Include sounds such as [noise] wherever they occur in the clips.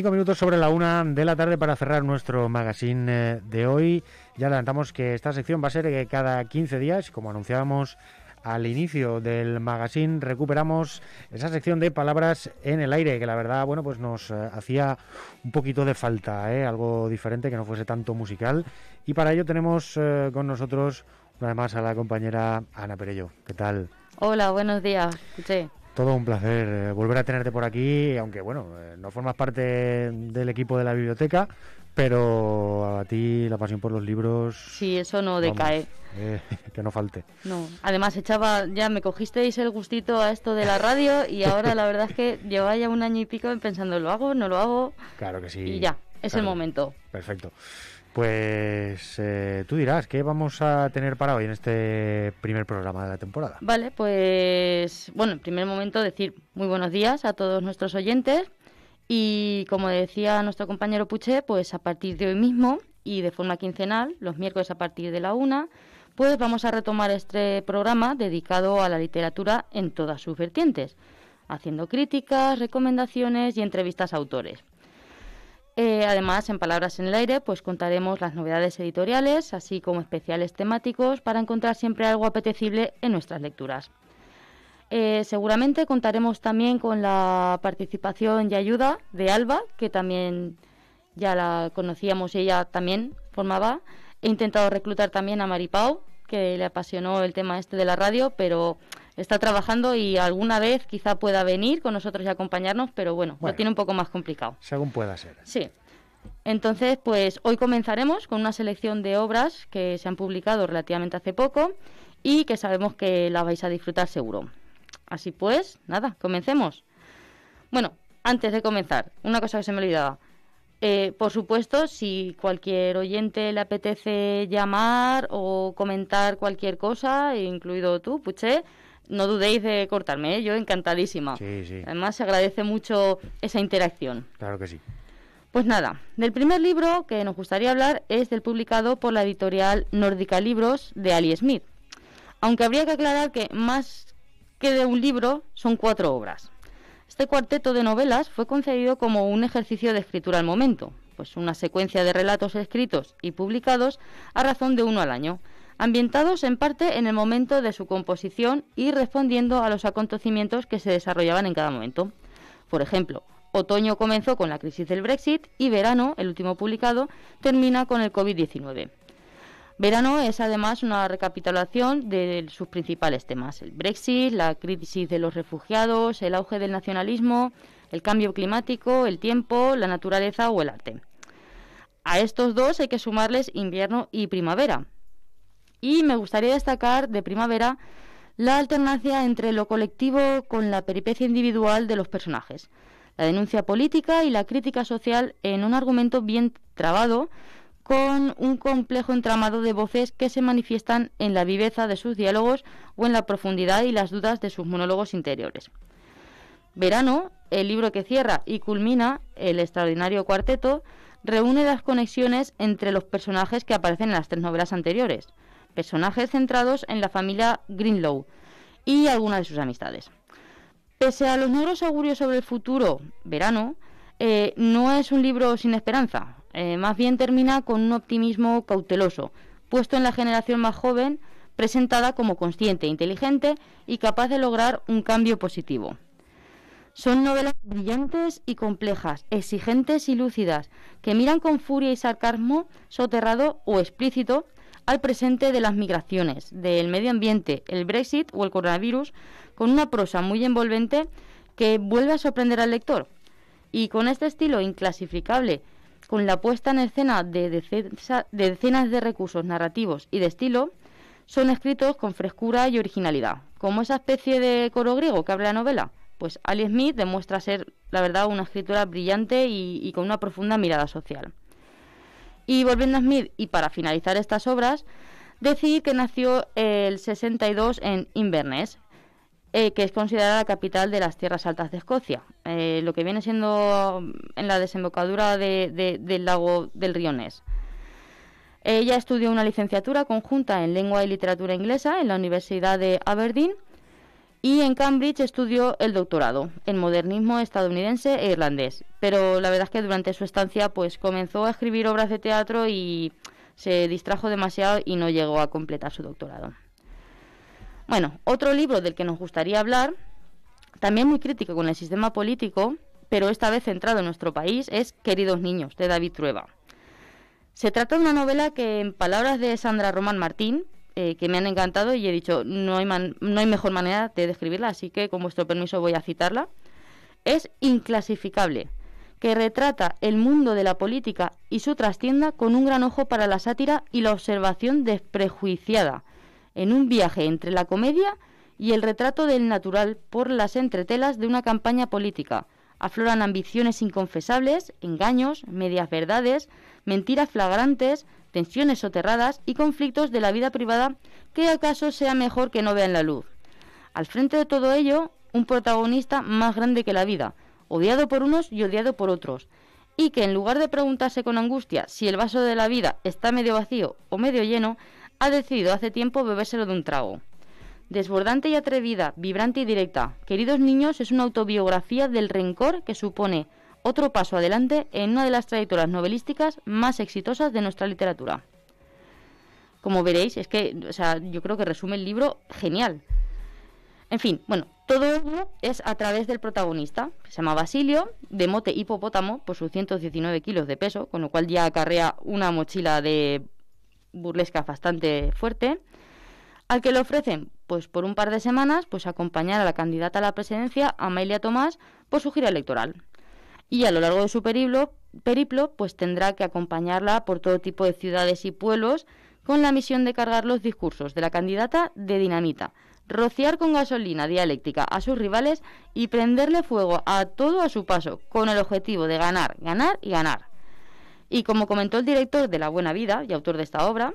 Cinco minutos sobre la una de la tarde para cerrar nuestro magazine eh, de hoy. Ya adelantamos que esta sección va a ser eh, cada 15 días, como anunciábamos al inicio del magazine recuperamos esa sección de palabras en el aire que la verdad bueno pues nos eh, hacía un poquito de falta algo diferente que no fuese tanto musical y para ello tenemos con nosotros una vez más a la compañera Ana Perello qué tal hola buenos días todo un placer eh, volver a tenerte por aquí, aunque bueno, eh, no formas parte del equipo de la biblioteca, pero a ti la pasión por los libros... Sí, eso no decae. Eh, [laughs] que no falte. No, además echaba, ya me cogisteis el gustito a esto de la radio y [laughs] ahora la verdad es que llevaba ya un año y pico pensando, ¿lo hago? ¿No lo hago? Claro que sí. Y ya, es el momento. Perfecto. Pues eh, tú dirás, ¿qué vamos a tener para hoy en este primer programa de la temporada? Vale, pues bueno, en primer momento decir muy buenos días a todos nuestros oyentes y como decía nuestro compañero Puché, pues a partir de hoy mismo y de forma quincenal, los miércoles a partir de la una, pues vamos a retomar este programa dedicado a la literatura en todas sus vertientes, haciendo críticas, recomendaciones y entrevistas a autores. Eh, además, en Palabras en el Aire, pues contaremos las novedades editoriales, así como especiales temáticos, para encontrar siempre algo apetecible en nuestras lecturas. Eh, seguramente contaremos también con la participación y ayuda de Alba, que también ya la conocíamos y ella también formaba. He intentado reclutar también a Maripau, que le apasionó el tema este de la radio, pero está trabajando y alguna vez quizá pueda venir con nosotros y acompañarnos, pero bueno, lo tiene un poco más complicado. Según pueda ser. Sí. Entonces, pues hoy comenzaremos con una selección de obras que se han publicado relativamente hace poco y que sabemos que la vais a disfrutar seguro. Así pues, nada, comencemos. Bueno, antes de comenzar, una cosa que se me olvidaba. Eh, por supuesto, si cualquier oyente le apetece llamar o comentar cualquier cosa, incluido tú, Puché, no dudéis de cortarme, ¿eh? yo encantadísima. Además se agradece mucho esa interacción. Claro que sí. Pues nada, del primer libro que nos gustaría hablar es del publicado por la editorial Nórdica Libros de Ali Smith. Aunque habría que aclarar que más que de un libro son cuatro obras. Este cuarteto de novelas fue concebido como un ejercicio de escritura al momento, pues una secuencia de relatos escritos y publicados a razón de uno al año, ambientados en parte en el momento de su composición y respondiendo a los acontecimientos que se desarrollaban en cada momento. Por ejemplo, otoño comenzó con la crisis del Brexit y verano, el último publicado, termina con el COVID-19. Verano es además una recapitulación de sus principales temas, el Brexit, la crisis de los refugiados, el auge del nacionalismo, el cambio climático, el tiempo, la naturaleza o el arte. A estos dos hay que sumarles invierno y primavera, y me gustaría destacar de primavera la alternancia entre lo colectivo con la peripecia individual de los personajes, la denuncia política y la crítica social en un argumento bien trabado con un complejo entramado de voces que se manifiestan en la viveza de sus diálogos o en la profundidad y las dudas de sus monólogos interiores. Verano, el libro que cierra y culmina el extraordinario cuarteto, reúne las conexiones entre los personajes que aparecen en las tres novelas anteriores personajes centrados en la familia Greenlow y algunas de sus amistades. Pese a los negros augurios sobre el futuro verano, eh, no es un libro sin esperanza, eh, más bien termina con un optimismo cauteloso, puesto en la generación más joven, presentada como consciente, inteligente y capaz de lograr un cambio positivo. Son novelas brillantes y complejas, exigentes y lúcidas, que miran con furia y sarcasmo soterrado o explícito al presente de las migraciones, del medio ambiente, el Brexit o el coronavirus, con una prosa muy envolvente que vuelve a sorprender al lector. Y con este estilo inclasificable, con la puesta en escena de, decenas de recursos narrativos y de estilo, son escritos con frescura y originalidad. Como esa especie de coro griego que habla la novela, pues Ali Smith demuestra ser, la verdad, una escritora brillante y con una profunda mirada social. Y volviendo a Smith, y para finalizar estas obras, decidí que nació el 62 en Inverness, eh, que es considerada la capital de las tierras altas de Escocia, eh, lo que viene siendo mm, en la desembocadura del lago del río Ness. Ella estudió una licenciatura conjunta en lengua y literatura inglesa en la Universidad de Aberdeen y en Cambridge estudió el doctorado en modernismo estadounidense e irlandés. Pero la verdad es que durante su estancia pues comenzó a escribir obras de teatro y se distrajo demasiado y no llegó a completar su doctorado. Bueno, otro libro del que nos gustaría hablar, también muy crítico con el sistema político, pero esta vez centrado en nuestro país, es Queridos Niños, de David Trueba. Se trata de una novela que, en palabras de Sandra Román Martín, eh, que me han encantado y he dicho, no hay, no hay mejor manera de describirla, así que con vuestro permiso voy a citarla. Es inclasificable, que retrata el mundo de la política y su trastienda con un gran ojo para la sátira y la observación desprejuiciada, en un viaje entre la comedia y el retrato del natural por las entretelas de una campaña política. Afloran ambiciones inconfesables, engaños, medias verdades, mentiras flagrantes, tensiones soterradas y conflictos de la vida privada que acaso sea mejor que no vean la luz. Al frente de todo ello, un protagonista más grande que la vida, odiado por unos y odiado por otros, y que en lugar de preguntarse con angustia si el vaso de la vida está medio vacío o medio lleno, ha decidido hace tiempo bebérselo de un trago. Desbordante y atrevida, vibrante y directa, Queridos Niños es una autobiografía del rencor que supone otro paso adelante en una de las trayectorias novelísticas más exitosas de nuestra literatura. Como veréis, es que o sea, yo creo que resume el libro genial. En fin, bueno, todo es a través del protagonista, que se llama Basilio, de mote hipopótamo por sus 119 kilos de peso, con lo cual ya acarrea una mochila de burlesca bastante fuerte, al que le ofrecen, pues por un par de semanas, pues acompañar a la candidata a la presidencia, Amelia Tomás, por su gira electoral y a lo largo de su periplo, periplo pues tendrá que acompañarla por todo tipo de ciudades y pueblos con la misión de cargar los discursos de la candidata de dinamita, rociar con gasolina dialéctica a sus rivales y prenderle fuego a todo a su paso, con el objetivo de ganar, ganar y ganar. Y como comentó el director de La Buena Vida y autor de esta obra,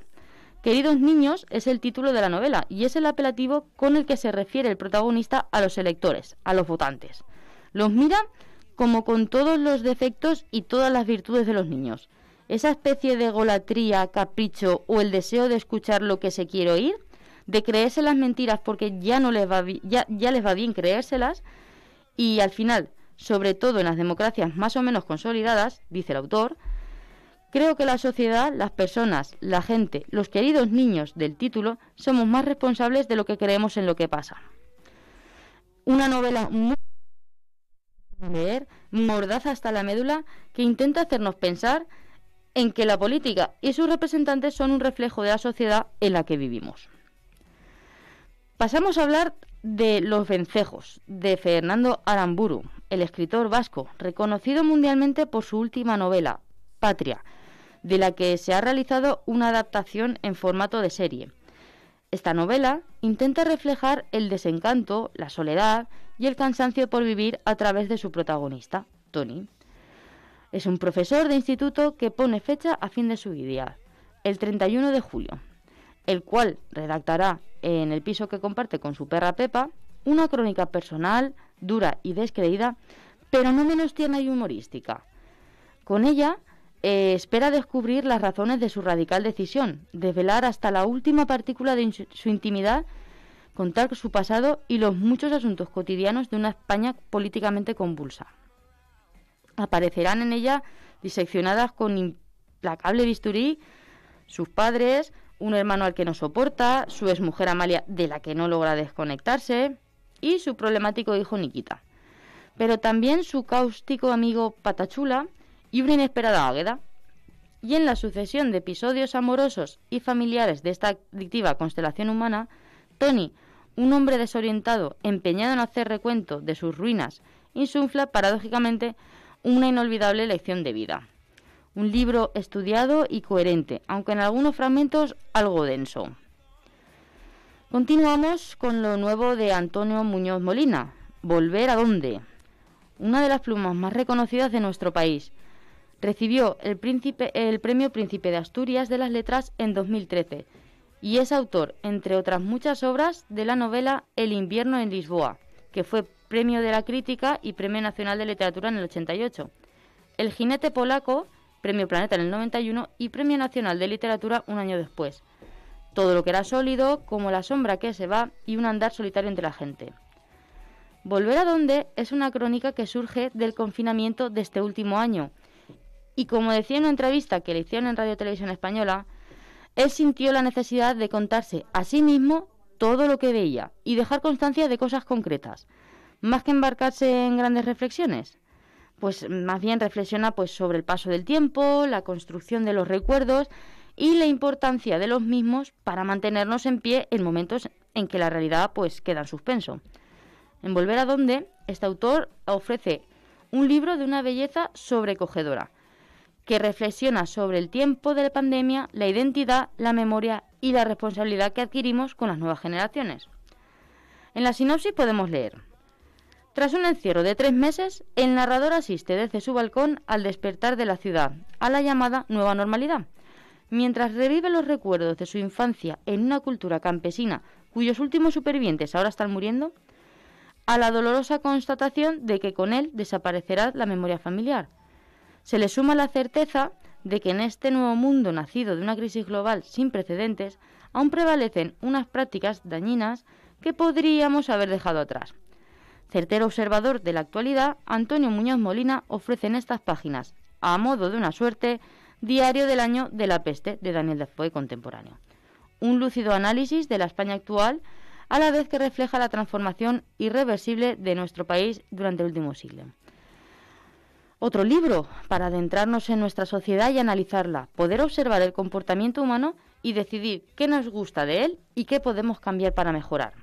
Queridos niños es el título de la novela y es el apelativo con el que se refiere el protagonista a los electores, a los votantes. Los mira como con todos los defectos y todas las virtudes de los niños. Esa especie de golatría, capricho o el deseo de escuchar lo que se quiere oír, de creérselas mentiras porque ya, no les va, ya, ya les va bien creérselas y al final, sobre todo en las democracias más o menos consolidadas, dice el autor, Creo que la sociedad, las personas, la gente, los queridos niños del título, somos más responsables de lo que creemos en lo que pasa. Una novela muy leer Mordaza hasta la médula que intenta hacernos pensar en que la política y sus representantes son un reflejo de la sociedad en la que vivimos. Pasamos a hablar de Los vencejos, de Fernando Aramburu, el escritor vasco, reconocido mundialmente por su última novela, Patria, de la que se ha realizado una adaptación en formato de serie. Esta novela intenta reflejar el desencanto, la soledad y el cansancio por vivir a través de su protagonista, Tony. Es un profesor de instituto que pone fecha a fin de su vida, el 31 de julio, el cual redactará en el piso que comparte con su perra Pepa una crónica personal, dura y descreída, pero no menos tierna y humorística. Con ella eh, espera descubrir las razones de su radical decisión, desvelar hasta la última partícula de su intimidad, contar su pasado y los muchos asuntos cotidianos de una España políticamente convulsa. Aparecerán en ella, diseccionadas con implacable bisturí, sus padres, un hermano al que no soporta, su exmujer Amalia de la que no logra desconectarse y su problemático hijo Nikita. Pero también su cáustico amigo Patachula, y una inesperada águeda. Y en la sucesión de episodios amorosos y familiares de esta adictiva constelación humana, Tony, un hombre desorientado, empeñado en hacer recuento de sus ruinas, insufla paradójicamente una inolvidable lección de vida. Un libro estudiado y coherente, aunque en algunos fragmentos algo denso. Continuamos con lo nuevo de Antonio Muñoz Molina, Volver a dónde, una de las plumas más reconocidas de nuestro país, Recibió el, Premio Príncipe de Asturias de las Letras en 2013 y es autor, entre otras muchas obras, de la novela El invierno en Lisboa, que fue Premio de la Crítica y Premio Nacional de Literatura en el 88. El jinete polaco, Premio Planeta en el 91 y Premio Nacional de Literatura un año después. Todo lo que era sólido, como la sombra que se va y un andar solitario entre la gente. Volver a donde es una crónica que surge del confinamiento de este último año y como decía en una entrevista que le hicieron en Radio Televisión Española, él sintió la necesidad de contarse a sí mismo todo lo que veía y dejar constancia de cosas concretas, más que embarcarse en grandes reflexiones. Pues más bien reflexiona pues sobre el paso del tiempo, la construcción de los recuerdos y la importancia de los mismos para mantenernos en pie en momentos en que la realidad pues queda en suspenso. En Volver a donde este autor ofrece un libro de una belleza sobrecogedora que reflexiona sobre el tiempo de la pandemia, la identidad, la memoria y la responsabilidad que adquirimos con las nuevas generaciones. En la sinopsis podemos leer. Tras un encierro de tres meses, el narrador asiste desde su balcón al despertar de la ciudad, a la llamada nueva normalidad. Mientras revive los recuerdos de su infancia en una cultura campesina cuyos últimos supervivientes ahora están muriendo, a la dolorosa constatación de que con él desaparecerá la memoria familiar, se le suma la certeza de que en este nuevo mundo nacido de una crisis global sin precedentes, aún prevalecen unas prácticas dañinas que podríamos haber dejado atrás. Certero observador de la actualidad, Antonio Muñoz Molina ofrece en estas páginas, a modo de una suerte, Diario del Año de la Peste de Daniel Defoe contemporáneo. Un lúcido análisis de la España actual, a la vez que refleja la transformación irreversible de nuestro país durante el último siglo otro libro para adentrarnos en nuestra sociedad y analizarla, poder observar el comportamiento humano y decidir qué nos gusta de él y qué podemos cambiar para mejorar.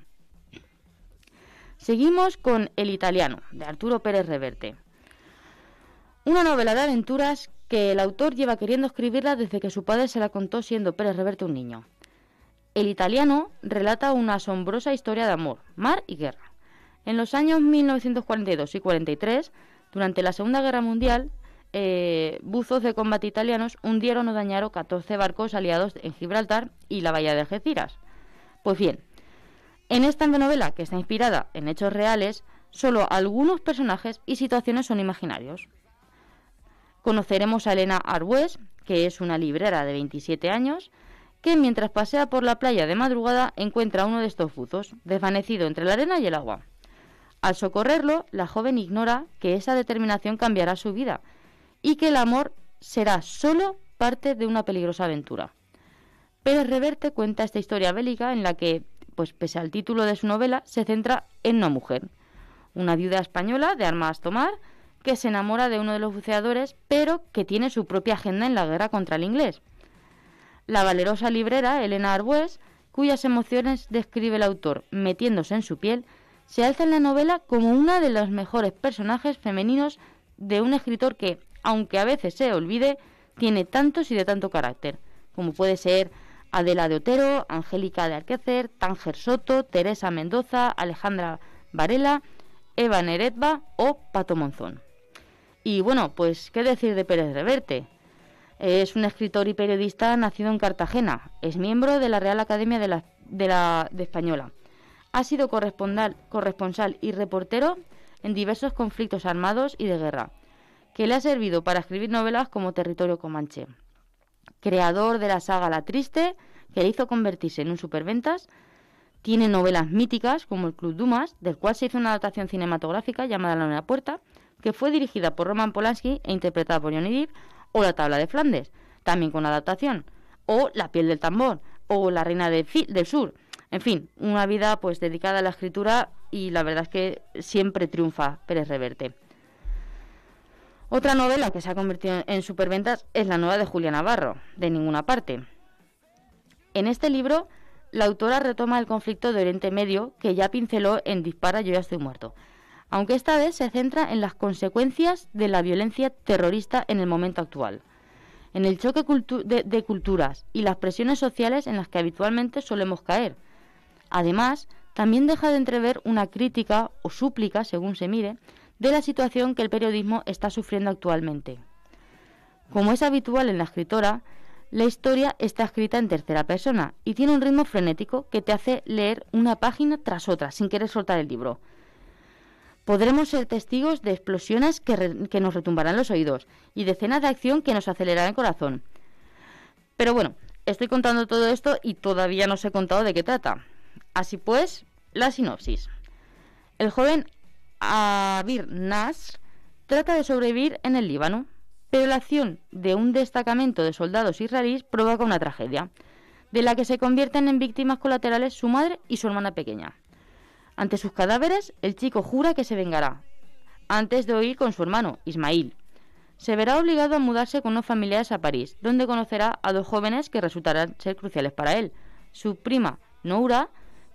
Seguimos con El italiano, de Arturo Pérez Reverte. Una novela de aventuras que el autor lleva queriendo escribirla desde que su padre se la contó siendo Pérez Reverte un niño. El italiano relata una asombrosa historia de amor, mar y guerra. En los años 1942 y 43, durante la Segunda Guerra Mundial, eh, buzos de combate italianos hundieron o dañaron 14 barcos aliados en Gibraltar y la bahía de Algeciras. Pues bien, en esta novela, que está inspirada en hechos reales, solo algunos personajes y situaciones son imaginarios. Conoceremos a Elena Arbues, que es una librera de 27 años, que mientras pasea por la playa de madrugada encuentra uno de estos buzos, desvanecido entre la arena y el agua. Al socorrerlo, la joven ignora que esa determinación cambiará su vida y que el amor será solo parte de una peligrosa aventura. Pérez Reverte cuenta esta historia bélica en la que, pues pese al título de su novela, se centra en una mujer, una viuda española de armas tomar, que se enamora de uno de los buceadores, pero que tiene su propia agenda en la guerra contra el inglés. La valerosa librera Elena Arbues, cuyas emociones describe el autor metiéndose en su piel, se alza en la novela como uno de los mejores personajes femeninos de un escritor que, aunque a veces se olvide, tiene tantos y de tanto carácter, como puede ser Adela de Otero, Angélica de Alquecer, Tánger Soto, Teresa Mendoza, Alejandra Varela, Eva Neretva o Pato Monzón. Y bueno, pues qué decir de Pérez Reverte. Es un escritor y periodista nacido en Cartagena. Es miembro de la Real Academia de la, de Española ha sido corresponsal y reportero en diversos conflictos armados y de guerra, que le ha servido para escribir novelas como Territorio Comanche. Creador de la saga La Triste, que le hizo convertirse en un superventas, tiene novelas míticas como El Club Dumas, del cual se hizo una adaptación cinematográfica llamada La Nueva Puerta, que fue dirigida por Roman Polanski e interpretada por Johnny Depp, o La Tabla de Flandes, también con adaptación, o La Piel del Tambor, o La Reina del, del Sur, en fin, una vida pues dedicada a la escritura y la verdad es que siempre triunfa Pérez Reverte. Otra novela que se ha convertido en superventas es la nueva de Julia Navarro, de ninguna parte. En este libro, la autora retoma el conflicto de Oriente Medio que ya pinceló en Dispara, yo ya estoy muerto, aunque esta vez se centra en las consecuencias de la violencia terrorista en el momento actual, en el choque de culturas y las presiones sociales en las que habitualmente solemos caer Además, también deja de entrever una crítica o súplica, según se mire, de la situación que el periodismo está sufriendo actualmente. Como es habitual en la escritora, la historia está escrita en tercera persona y tiene un ritmo frenético que te hace leer una página tras otra sin querer soltar el libro. Podremos ser testigos de explosiones que, nos retumbarán los oídos y de escenas de acción que nos acelerarán el corazón. Pero bueno, estoy contando todo esto y todavía no os he contado de qué trata. Así pues, la sinopsis. El joven Abir Nas trata de sobrevivir en el Líbano, pero la acción de un destacamento de soldados israelíes provoca una tragedia, de la que se convierten en víctimas colaterales su madre y su hermana pequeña. Ante sus cadáveres, el chico jura que se vengará, antes de huir con su hermano, Ismail. Se verá obligado a mudarse con unos familiares a París, donde conocerá a dos jóvenes que resultarán ser cruciales para él, su prima, Noura,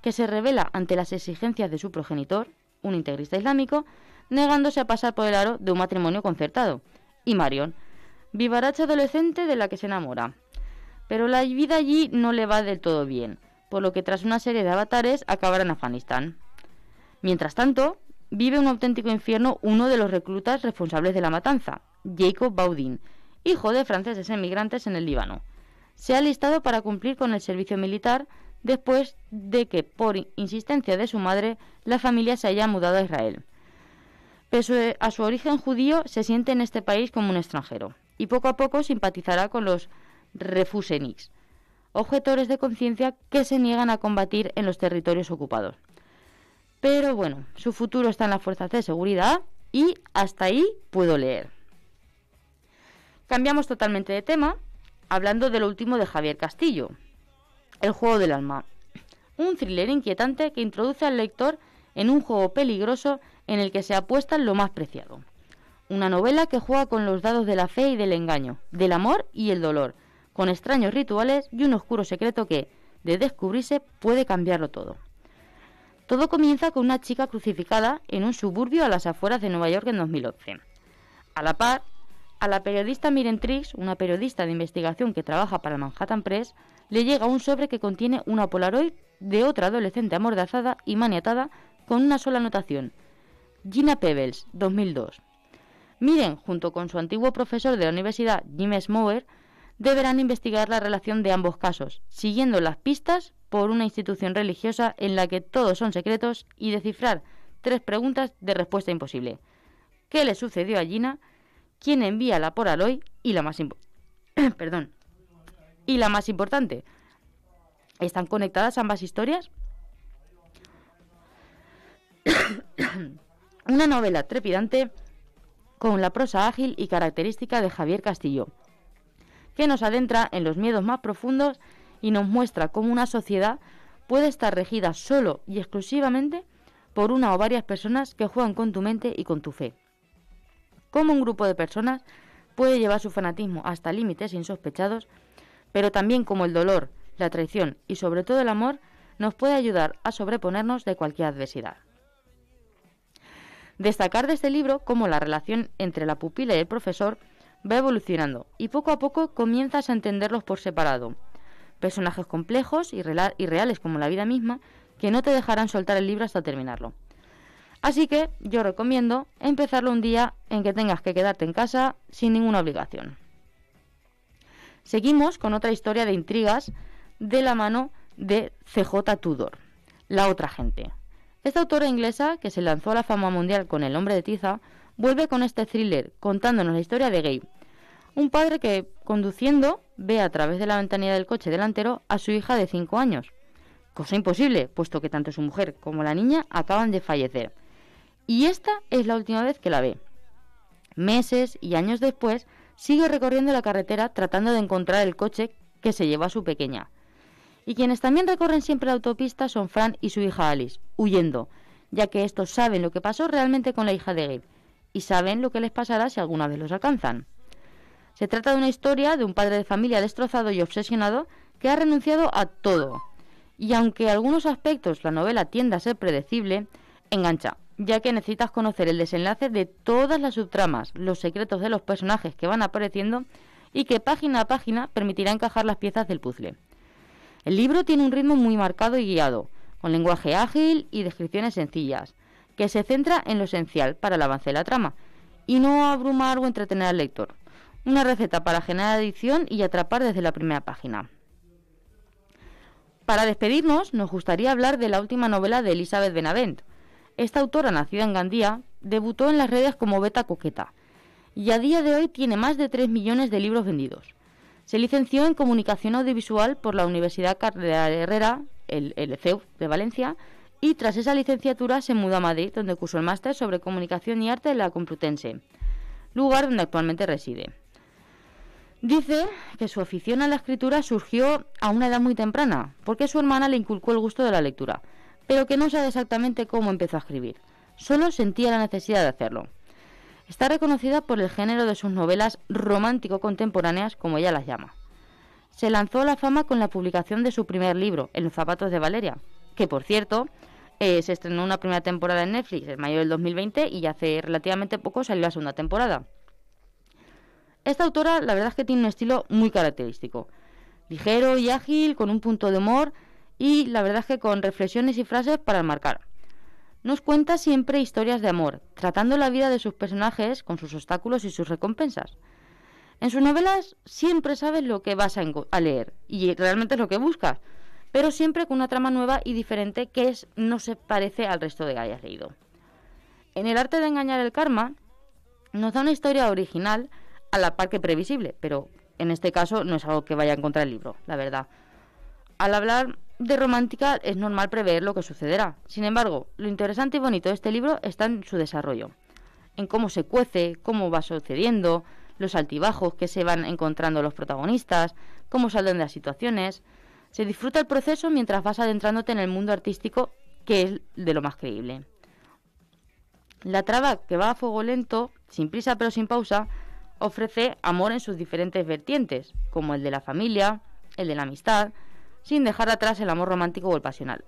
que se revela ante las exigencias de su progenitor, un integrista islámico, negándose a pasar por el aro de un matrimonio concertado, y Marion, vivaracha adolescente de la que se enamora. Pero la vida allí no le va del todo bien, por lo que tras una serie de avatares acabará en Afganistán. Mientras tanto, vive un auténtico infierno uno de los reclutas responsables de la matanza, Jacob Baudin, hijo de franceses emigrantes en el Líbano. Se ha listado para cumplir con el servicio militar después de que, por insistencia de su madre, la familia se haya mudado a Israel. Pese a su origen judío, se siente en este país como un extranjero y poco a poco simpatizará con los refusenix, objetores de conciencia que se niegan a combatir en los territorios ocupados. Pero bueno, su futuro está en las fuerzas de seguridad y hasta ahí puedo leer. Cambiamos totalmente de tema, hablando de lo último de Javier Castillo, el juego del alma. Un thriller inquietante que introduce al lector en un juego peligroso en el que se apuesta lo más preciado. Una novela que juega con los dados de la fe y del engaño, del amor y el dolor, con extraños rituales y un oscuro secreto que, de descubrirse, puede cambiarlo todo. Todo comienza con una chica crucificada en un suburbio a las afueras de Nueva York en 2011. A la par, a la periodista Miren Triggs, una periodista de investigación que trabaja para Manhattan Press, le llega un sobre que contiene una Polaroid de otra adolescente amordazada y maniatada con una sola anotación. Gina Pebbles, 2002. Miren, junto con su antiguo profesor de la universidad, Jim Smower, deberán investigar la relación de ambos casos, siguiendo las pistas por una institución religiosa en la que todos son secretos y descifrar tres preguntas de respuesta imposible. ¿Qué le sucedió a Gina? ¿Quién envía la polaroid Y la más, [coughs] Perdón. Y la más importante, ¿están conectadas ambas historias? [coughs] Una novela trepidante con la prosa ágil y característica de Javier Castillo, que nos adentra en los miedos más profundos y nos muestra cómo una sociedad puede estar regida solo y exclusivamente por una o varias personas que juegan con tu mente y con tu fe. Cómo un grupo de personas puede llevar su fanatismo hasta límites insospechados pero también como el dolor, la traición y sobre todo el amor nos puede ayudar a sobreponernos de cualquier adversidad. Destacar de este libro cómo la relación entre la pupila y el profesor va evolucionando y poco a poco comienzas a entenderlos por separado. Personajes complejos y reales como la vida misma que no te dejarán soltar el libro hasta terminarlo. Así que yo recomiendo empezarlo un día en que tengas que quedarte en casa sin ninguna obligación. Seguimos con otra historia de intrigas de la mano de CJ Tudor, La otra gente. Esta autora inglesa, que se lanzó a la fama mundial con El hombre de tiza, vuelve con este thriller contándonos la historia de Gabe, un padre que, conduciendo, ve a través de la ventanilla del coche delantero a su hija de 5 años. Cosa imposible, puesto que tanto su mujer como la niña acaban de fallecer. Y esta es la última vez que la ve. Meses y años después, sigue recorriendo la carretera tratando de encontrar el coche que se lleva a su pequeña. Y quienes también recorren siempre la autopista son Fran y su hija Alice, huyendo, ya que estos saben lo que pasó realmente con la hija de Gabe y saben lo que les pasará si alguna vez los alcanzan. Se trata de una historia de un padre de familia destrozado y obsesionado que ha renunciado a todo. Y aunque en algunos aspectos la novela tiende a ser predecible, engancha, ya que necesitas conocer el desenlace de todas las subtramas, los secretos de los personajes que van apareciendo y que página a página permitirá encajar las piezas del puzzle. El libro tiene un ritmo muy marcado y guiado, con lenguaje ágil y descripciones sencillas, que se centra en lo esencial para el avance de la trama, y no abrumar o entretener al lector. Una receta para generar adicción y atrapar desde la primera página. Para despedirnos, nos gustaría hablar de la última novela de Elizabeth Benavent, esta autora, nacida en Gandía, debutó en las redes como Beta Coqueta y a día de hoy tiene más de 3 millones de libros vendidos. Se licenció en Comunicación Audiovisual por la Universidad Cardenal Herrera, el, CEU de Valencia, y tras esa licenciatura se mudó a Madrid, donde cursó el máster sobre Comunicación y Arte de la Complutense, lugar donde actualmente reside. Dice que su afición a la escritura surgió a una edad muy temprana, porque su hermana le inculcó el gusto de la lectura pero que no sabe exactamente cómo empezó a escribir. Solo sentía la necesidad de hacerlo. Está reconocida por el género de sus novelas romántico-contemporáneas, como ella las llama. Se lanzó a la fama con la publicación de su primer libro, En los zapatos de Valeria, que por cierto eh, se estrenó una primera temporada en Netflix en mayo del 2020 y hace relativamente poco salió la segunda temporada. Esta autora la verdad es que tiene un estilo muy característico, ligero y ágil, con un punto de humor y la verdad es que con reflexiones y frases para marcar. Nos cuenta siempre historias de amor, tratando la vida de sus personajes con sus obstáculos y sus recompensas. En sus novelas siempre sabes lo que vas a, leer y realmente es lo que buscas, pero siempre con una trama nueva y diferente que no se parece al resto de que hayas leído. En el arte de engañar el karma, nos da una historia original a la par que previsible, pero en este caso no es algo que vaya a encontrar el libro, la verdad. Al hablar de romántica es normal prever lo que sucederá. Sin embargo, lo interesante y bonito de este libro está en su desarrollo, en cómo se cuece, cómo va sucediendo, los altibajos que se van encontrando los protagonistas, cómo salen de las situaciones. Se disfruta el proceso mientras vas adentrándote en el mundo artístico, que es de lo más creíble. La traba, que va a fuego lento, sin prisa pero sin pausa, ofrece amor en sus diferentes vertientes, como el de la familia, el de la amistad, sin dejar atrás el amor romántico o el pasional.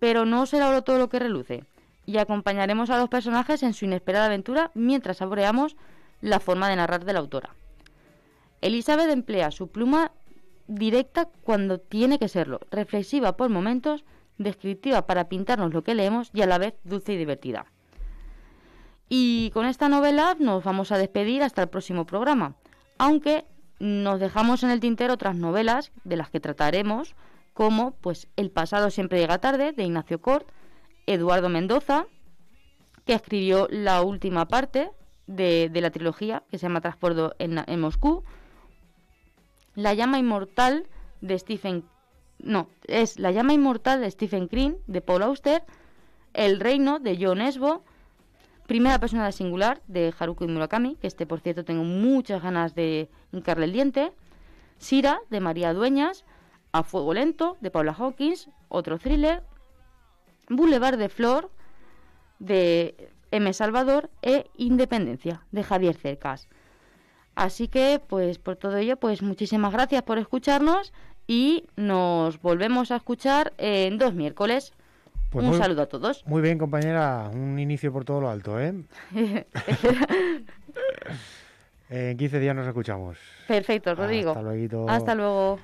Pero no será oro todo lo que reluce, y acompañaremos a los personajes en su inesperada aventura mientras saboreamos la forma de narrar de la autora. Elizabeth emplea su pluma directa cuando tiene que serlo, reflexiva por momentos, descriptiva para pintarnos lo que leemos y a la vez dulce y divertida. Y con esta novela nos vamos a despedir hasta el próximo programa, aunque nos dejamos en el tintero otras novelas de las que trataremos, como pues El pasado siempre llega tarde de Ignacio Cort, Eduardo Mendoza, que escribió la última parte de, la trilogía que se llama Transporto en, Moscú, La llama inmortal de Stephen no, es La llama inmortal de Stephen Green de Paul Auster, El reino de John Esbo Primera persona de singular de Haruko y Murakami, que este por cierto tengo muchas ganas de hincarle el diente. Sira de María Dueñas, A Fuego Lento de Paula Hawkins, otro thriller. Boulevard de Flor de M. Salvador e Independencia de Javier Cercas. Así que, pues por todo ello, pues muchísimas gracias por escucharnos y nos volvemos a escuchar en dos miércoles. Pues un saludo a todos. Muy bien, compañera. Un inicio por todo lo alto, ¿eh? [laughs] [laughs] en 15 días nos escuchamos. Perfecto, Rodrigo. Hasta luego. Hasta luego.